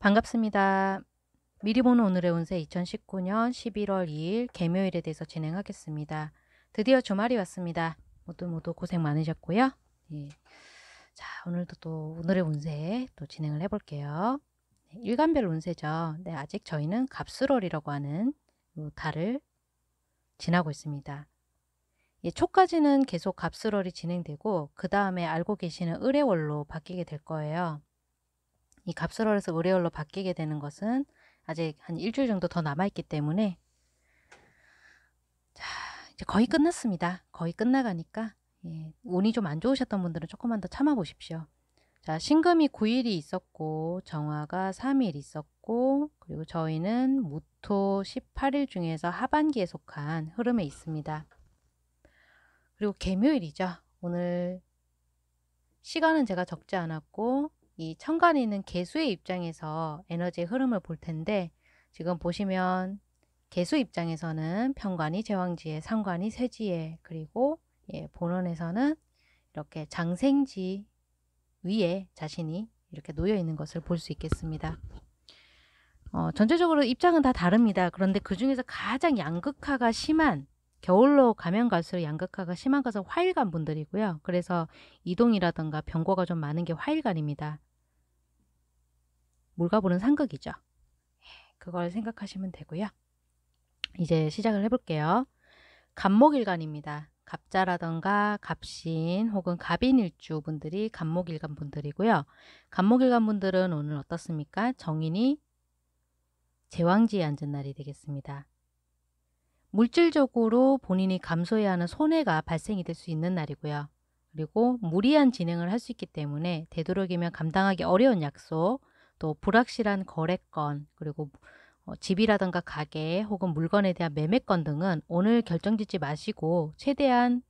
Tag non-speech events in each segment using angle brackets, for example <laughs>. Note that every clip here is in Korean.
반갑습니다. 미리 보는 오늘의 운세 2019년 11월 2일 개묘일에 대해서 진행하겠습니다. 드디어 주말이 왔습니다. 모두 모두 고생 많으셨고요. 예. 자, 오늘도 또 오늘의 운세 또 진행을 해볼게요. 네, 일간별 운세죠. 네, 아직 저희는 갑수월이라고 하는 달을 지나고 있습니다. 예, 초까지는 계속 갑수월이 진행되고 그 다음에 알고 계시는 을의월로 바뀌게 될 거예요. 이 갑술월에서 을의월로 바뀌게 되는 것은 아직 한 일주일 정도 더 남아있기 때문에 자 이제 거의 끝났습니다. 거의 끝나가니까 예, 운이 좀 안 좋으셨던 분들은 조금만 더 참아보십시오. 자 신금이 9일이 있었고 정화가 3일 있었고 그리고 저희는 무토 18일 중에서 하반기에 속한 흐름에 있습니다. 그리고 개묘일이죠. 오늘 시간은 제가 적지 않았고 이 천간이는 개수의 입장에서 에너지의 흐름을 볼 텐데 지금 보시면 개수 입장에서는 편관이 제왕지에 상관이 세지에 그리고 예, 본원에서는 이렇게 장생지 위에 자신이 이렇게 놓여 있는 것을 볼 수 있겠습니다. 어, 전체적으로 입장은 다 다릅니다. 그런데 그 중에서 가장 양극화가 심한 겨울로 가면 갈수록 양극화가 심한 것은 화일간 분들이고요. 그래서 이동이라든가 변고가 좀 많은 게 화일간입니다. 몰가보는 상극이죠. 그걸 생각하시면 되고요. 이제 시작을 해볼게요. 갑목일간입니다. 갑자라던가 갑신 혹은 갑인일주 분들이 갑목일간 분들이고요. 갑목일간 분들은 오늘 어떻습니까? 정인이 제왕지에 앉은 날이 되겠습니다. 물질적으로 본인이 감소해야 하는 손해가 발생이 될 수 있는 날이고요. 그리고 무리한 진행을 할 수 있기 때문에 되도록이면 감당하기 어려운 약속, 또 불확실한 거래건 그리고 어, 집이라든가 가게 혹은 물건에 대한 매매건 등은 오늘 결정짓지 마시고 최대한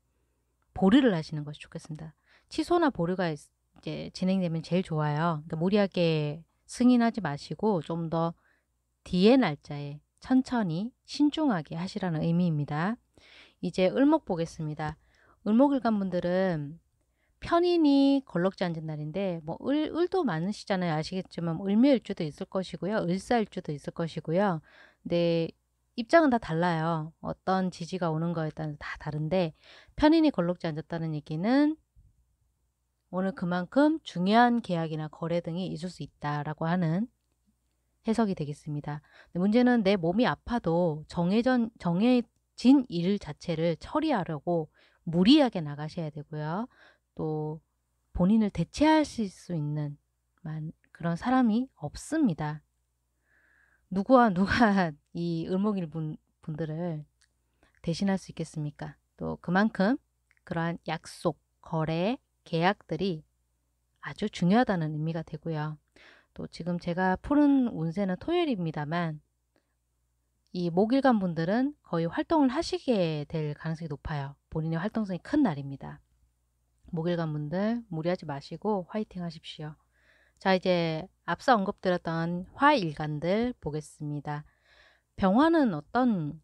보류를 하시는 것이 좋겠습니다. 취소나 보류가 이제 진행되면 제일 좋아요. 그러니까 무리하게 승인하지 마시고 좀 더 뒤에 날짜에 천천히 신중하게 하시라는 의미입니다. 이제 을목 보겠습니다. 을목일간 분들은 편인이 걸럭지 앉은 날인데 뭐 을, 을도 많으시잖아요. 아시겠지만 뭐 을묘일주도 있을 것이고요. 을사일주도 있을 것이고요. 근데 입장은 다 달라요. 어떤 지지가 오는 거에 따라 다 다른데 편인이 걸럭지 앉았다는 얘기는 오늘 그만큼 중요한 계약이나 거래 등이 있을 수 있다라고 하는 해석이 되겠습니다. 문제는 내 몸이 아파도 정해전, 정해진 일 자체를 처리하려고 무리하게 나가셔야 되고요. 또 본인을 대체할수 있는 만 그런 사람이 없습니다. 누구와 누가 <laughs> 이 을목일 분, 들을 대신할 수 있겠습니까? 또 그만큼 그러한 약속, 거래, 계약들이 아주 중요하다는 의미가 되고요. 또 지금 제가 푸른 운세는 토요일입니다만 이 목일간 분들은 거의 활동을 하시게 될 가능성이 높아요. 본인의 활동성이 큰 날입니다. 목일간 분들 무리하지 마시고 화이팅 하십시오. 자 이제 앞서 언급드렸던 화일간들 보겠습니다. 병화는 어떤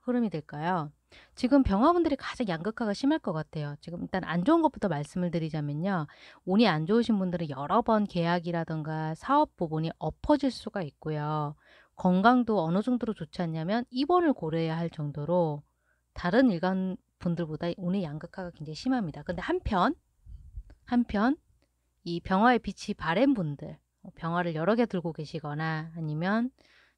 흐름이 될까요? 지금 병화분들이 가장 양극화가 심할 것 같아요. 지금 일단 안 좋은 것부터 말씀을 드리자면요. 운이 안 좋으신 분들은 여러 번 계약이라든가 사업 부분이 엎어질 수가 있고요. 건강도 어느 정도로 좋지 않냐면 입원을 고려해야 할 정도로 다른 일간 분들보다 운의 양극화가 굉장히 심합니다. 근데 한편 한편 이 병화의 빛이 바랜 분들 어, 병화를 여러 개 들고 계시거나 아니면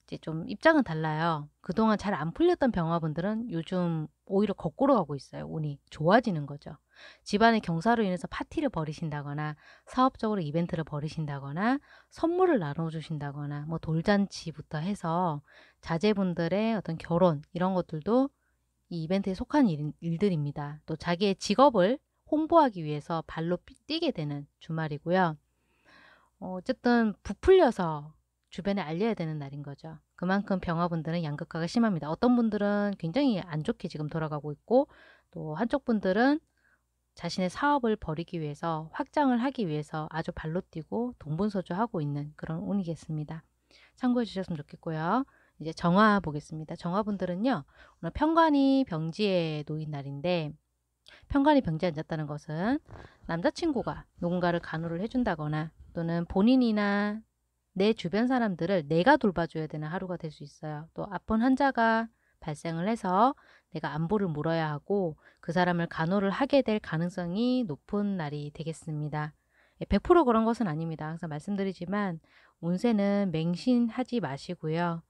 이제 좀 입장은 달라요. 그동안 잘 안 풀렸던 병화분들은 요즘 오히려 거꾸로 가고 있어요. 운이 좋아지는 거죠. 집안의 경사로 인해서 파티를 벌이신다거나 사업적으로 이벤트를 벌이신다거나 선물을 나눠주신다거나 뭐 돌잔치부터 해서 자제분들의 어떤 결혼 이런 것들도 이 이벤트에 속한 일, 일들입니다. 또 자기의 직업을 홍보하기 위해서 발로 뛰게 되는 주말이고요. 어, 어쨌든 부풀려서 주변에 알려야 되는 날인 거죠. 그만큼 병화분들은 양극화가 심합니다. 어떤 분들은 굉장히 안 좋게 지금 돌아가고 있고 또 한쪽 분들은 자신의 사업을 벌이기 위해서 확장을 하기 위해서 아주 발로 뛰고 동분서주하고 있는 그런 운이겠습니다. 참고해 주셨으면 좋겠고요. 이제 정화 보겠습니다. 정화분들은요. 오늘 편관이 병지에 놓인 날인데 편관이 병지에 앉았다는 것은 남자친구가 누군가를 간호를 해준다거나 또는 본인이나 내 주변 사람들을 내가 돌봐줘야 되는 하루가 될 수 있어요. 또 아픈 환자가 발생을 해서 내가 안보를 물어야 하고 그 사람을 간호를 하게 될 가능성이 높은 날이 되겠습니다. 100% 예, 그런 것은 아닙니다. 항상 말씀드리지만 운세는 맹신하지 마시고요.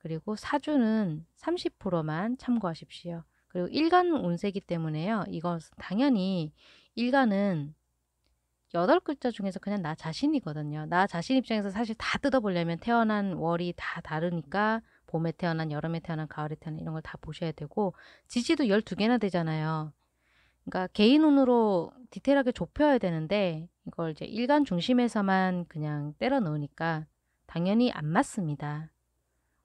그리고 사주는 30%만 참고하십시오. 그리고 일간 운세기 때문에요. 이거 당연히 일간은 여덟 글자 중에서 그냥 나 자신이거든요. 나 자신 입장에서 사실 다 뜯어보려면 태어난 월이 다 다르니까 봄에 태어난, 여름에 태어난, 가을에 태어난 이런 걸 다 보셔야 되고 지지도 12개나 되잖아요. 그러니까 개인 운으로 디테일하게 좁혀야 되는데 이걸 이제 일간 중심에서만 그냥 때려 넣으니까 당연히 안 맞습니다.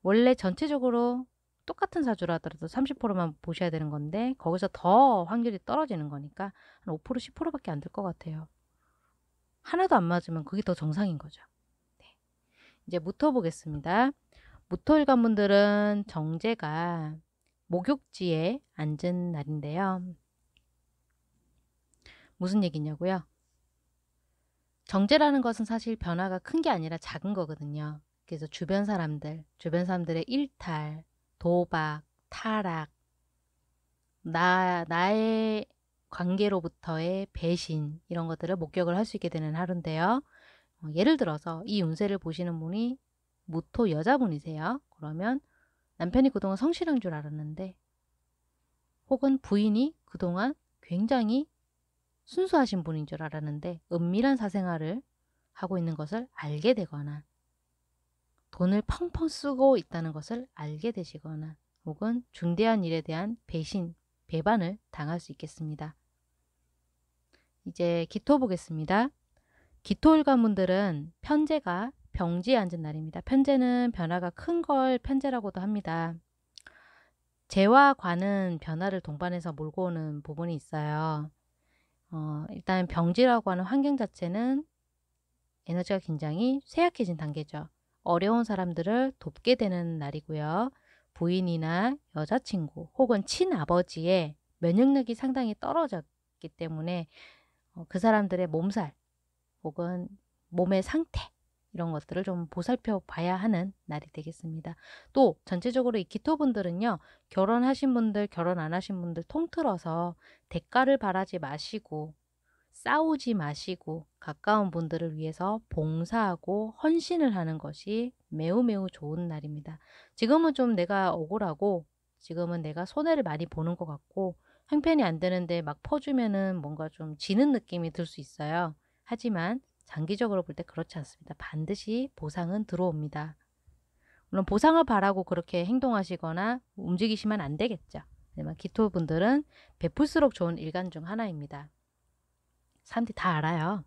원래 전체적으로 똑같은 사주라 하더라도 30%만 보셔야 되는 건데 거기서 더 확률이 떨어지는 거니까 한 5% 10%밖에 안 될 것 같아요. 하나도 안 맞으면 그게 더 정상인 거죠. 네. 이제 무토 보겠습니다. 무토일간 분들은 정제가 목욕지에 앉은 날인데요. 무슨 얘기냐고요? 정제라는 것은 사실 변화가 큰 게 아니라 작은 거거든요. 그래서 주변 사람들, 주변 사람들의 일탈, 도박, 타락, 나, 나의 관계로부터의 배신 이런 것들을 목격을 할 수 있게 되는 하루인데요. 어, 예를 들어서 이 운세를 보시는 분이 무토 여자분이세요. 그러면 남편이 그동안 성실한 줄 알았는데 혹은 부인이 그동안 굉장히 순수하신 분인 줄 알았는데 은밀한 사생활을 하고 있는 것을 알게 되거나 돈을 펑펑 쓰고 있다는 것을 알게 되시거나 혹은 중대한 일에 대한 배신, 배반을 당할 수 있겠습니다. 이제 기토 보겠습니다. 기토일 가문들은 편제가 병지에 앉은 날입니다. 편제는 변화가 큰 걸 편제라고도 합니다. 재와 관은 변화를 동반해서 몰고 오는 부분이 있어요. 어, 일단 병지라고 하는 환경 자체는 에너지가 굉장히 쇠약해진 단계죠. 어려운 사람들을 돕게 되는 날이고요. 부인이나 여자친구 혹은 친아버지의 면역력이 상당히 떨어졌기 때문에 어, 그 사람들의 몸살 혹은 몸의 상태 이런 것들을 좀 보살펴 봐야 하는 날이 되겠습니다. 또 전체적으로 이 기토분들은요. 결혼하신 분들, 결혼 안 하신 분들 통틀어서 대가를 바라지 마시고 싸우지 마시고 가까운 분들을 위해서 봉사하고 헌신을 하는 것이 매우 매우 좋은 날입니다. 지금은 좀 내가 억울하고 지금은 내가 손해를 많이 보는 것 같고 형편이 안 되는데 막 퍼주면은 뭔가 좀 지는 느낌이 들 수 있어요. 하지만 장기적으로 볼 때 그렇지 않습니다. 반드시 보상은 들어옵니다. 물론 보상을 바라고 그렇게 행동하시거나 움직이시면 안 되겠죠. 하지만 기토분들은 베풀수록 좋은 일간 중 하나입니다. 사람들이 다 알아요.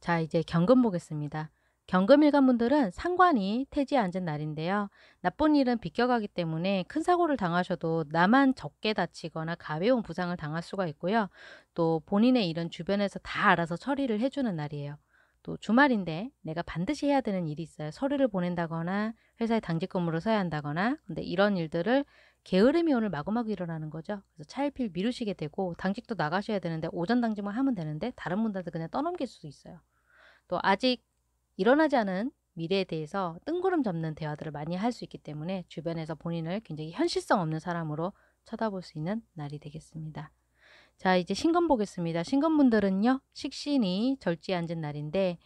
자 이제 경금 보겠습니다. 경금일관분들은 상관이 태지에 앉은 날인데요. 나쁜 일은 비껴가기 때문에 큰 사고를 당하셔도 나만 적게 다치거나 가벼운 부상을 당할 수가 있고요. 또 본인의 일은 주변에서 다 알아서 처리를 해주는 날이에요. 또 주말인데 내가 반드시 해야 되는 일이 있어요. 서류를 보낸다거나 회사에 당직 금으로 서야 한다거나 근데 이런 일들을 게으름이 오늘 마구마구 일어나는 거죠. 그래서 차일필 미루시게 되고 당직도 나가셔야 되는데 오전 당직만 하면 되는데 다른 분들한테 그냥 떠넘길 수도 있어요. 또 아직 일어나지 않은 미래에 대해서 뜬구름 잡는 대화들을 많이 할 수 있기 때문에 주변에서 본인을 굉장히 현실성 없는 사람으로 쳐다볼 수 있는 날이 되겠습니다. 자 이제 신검 보겠습니다. 신검분들은요 식신이 절지에 앉은 날인데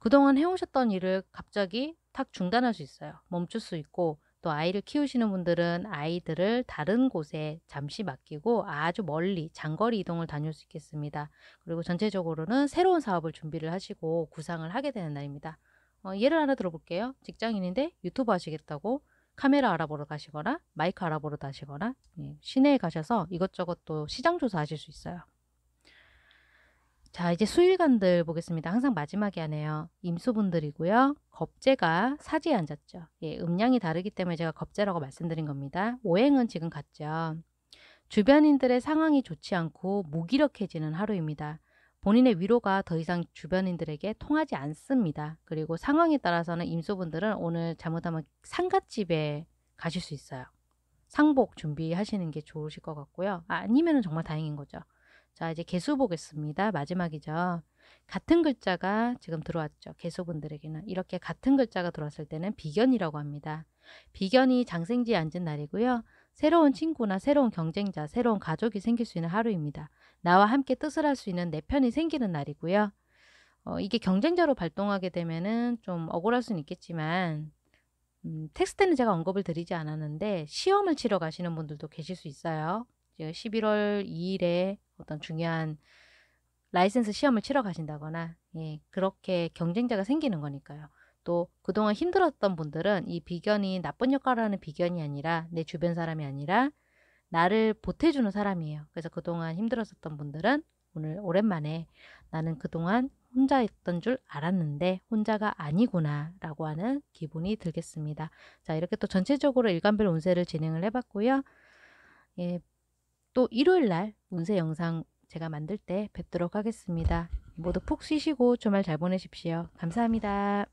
그동안 해오셨던 일을 갑자기 탁 중단할 수 있어요. 멈출 수 있고 또 아이를 키우시는 분들은 아이들을 다른 곳에 잠시 맡기고 아주 멀리 장거리 이동을 다닐 수 있겠습니다. 그리고 전체적으로는 새로운 사업을 준비를 하시고 구상을 하게 되는 날입니다. 어, 예를 하나 들어볼게요. 직장인인데 유튜브 하시겠다고 카메라 알아보러 가시거나 마이크 알아보러 가시거나 예, 시내에 가셔서 이것저것 또 시장 조사하실 수 있어요. 자, 이제 수일관들 보겠습니다. 항상 마지막에 하네요. 임수분들이고요. 겁재가 사지에 앉았죠. 예, 음량이 다르기 때문에 제가 겁재라고 말씀드린 겁니다. 오행은 지금 같죠. 주변인들의 상황이 좋지 않고 무기력해지는 하루입니다. 본인의 위로가 더 이상 주변인들에게 통하지 않습니다. 그리고 상황에 따라서는 임수분들은 오늘 잘못하면 상갓집에 가실 수 있어요. 상복 준비하시는 게 좋으실 것 같고요. 아니면 정말 다행인 거죠. 자, 이제 개수 보겠습니다. 마지막이죠. 같은 글자가 지금 들어왔죠. 개수분들에게는. 이렇게 같은 글자가 들어왔을 때는 비견이라고 합니다. 비견이 장생지에 앉은 날이고요. 새로운 친구나 새로운 경쟁자, 새로운 가족이 생길 수 있는 하루입니다. 나와 함께 뜻을 할 수 있는 내 편이 생기는 날이고요. 어, 이게 경쟁자로 발동하게 되면은 좀 억울할 수는 있겠지만 음, 텍스트는 제가 언급을 드리지 않았는데 시험을 치러 가시는 분들도 계실 수 있어요. 11월 2일에 어떤 중요한 라이센스 시험을 치러 가신다거나 예, 그렇게 경쟁자가 생기는 거니까요. 또 그동안 힘들었던 분들은 이 비견이 나쁜 역할을 하는 비견이 아니라 내 주변 사람이 아니라 나를 보태주는 사람이에요. 그래서 그동안 힘들었었던 분들은 오늘 오랜만에 나는 그동안 혼자 있던 줄 알았는데 혼자가 아니구나 라고 하는 기분이 들겠습니다. 자 이렇게 또 전체적으로 일관별 운세를 진행을 해봤고요. 예, 또 일요일 날 운세 영상 제가 만들 때 뵙도록 하겠습니다. 모두 푹 쉬시고 주말 잘 보내십시오. 감사합니다.